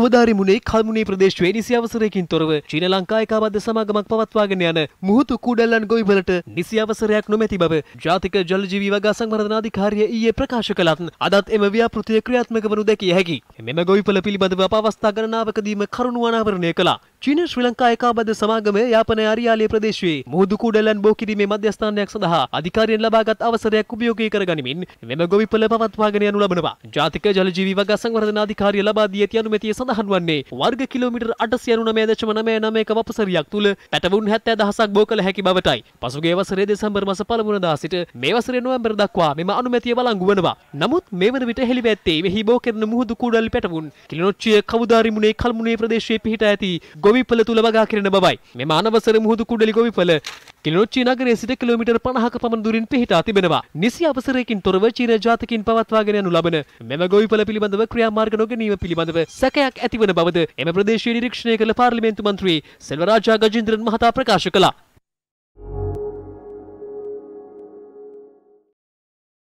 කෝදාරිමුණේ කල්මුණේ ප්‍රදේශයේ නිසි අවසරයකින් තොරව චීන ලංකා ඒකාබද්ධ සමාගමක් පවත්වාගෙන යන මුහුතු කුඩල්ලන් ගොවිවලට නිසි අවසරයක් නොමැති බව ජාතික ජලජීවී වගා සංවර්ධන අධිකාරිය ඊයේ ප්‍රකාශ කළත් අදත් එම ව්‍යාපෘතිය ක්‍රියාත්මක වනු දැකිය හැකි. මෙම ගොවිපළ පිළිබඳව අප අවස්ථා ගණනාවකදීම කරුණු අනාවරණය කළා. චීන ශ්‍රී ලංකා ඒකාබද්ධ සමාගමේ යාපනය අරියාලේ ප්‍රදේශයේ මුහුදුකුඩලන් බෝ කිරීමේ මධ්‍යස්ථානයක් සඳහා අධිකාරියෙන් ලබාගත් අවසරයක් උපයෝගී කරගනිමින් මෙම ගොවිපළ පවත්වාගෙන යනු ලබනවා. ජාතික ජලජීවී වගා සංවර්ධන අධිකාරිය ලබා දී ඇති අනුමැතිය සඳහන් වන්නේ වර්ග කිලෝමීටර් 899.99ක වපසරියක් තුල පැටවුන් 70000ක් බෝ කළ හැකි බවටයි. පසුගිය වසරේ දෙසැම්බර් මාස 1 වෙනිදා සිට මේ වසරේ නොවැම්බර් දක්වා මෙම අනුමැතිය වලංගු වනවා. නමුත් මේ වන විට හෙළිව ඇත්තේ මෙහි බෝ කෙරෙන මුහුදුකුඩල් පැටවුන් කිලිනොච්චිය කවුදාරිමුනේ කල්මුනේ ප්‍රදේශයේ පිහිට ඇති ගොවි ගොවිපල තුළ වගා කරන බවයි. මෙම අනවසර මුහුදු කුඩලි ගොවිපල කිලිනොච්චි නගරයේ සිට කිලෝමීටර් 50ක පමණ දුරින් පිහිටා තිබෙනවා. නිසි අවසරයකින් තොරව චීන ජාතිකින් පවත්වාගෙන යනු ලබන මෙම ගොවිපල පිළිබඳව ක්‍රියාමාර්ග නොගැනීම පිළිබඳව සැකයක් ඇතිවන බවද එම ප්‍රදේශීය නිරීක්ෂණය කළ පාර්ලිමේන්තු මන්ත්‍රී සෙල්වරාජා ගජේන්ද්‍රන් මහතා ප්‍රකාශ කළා.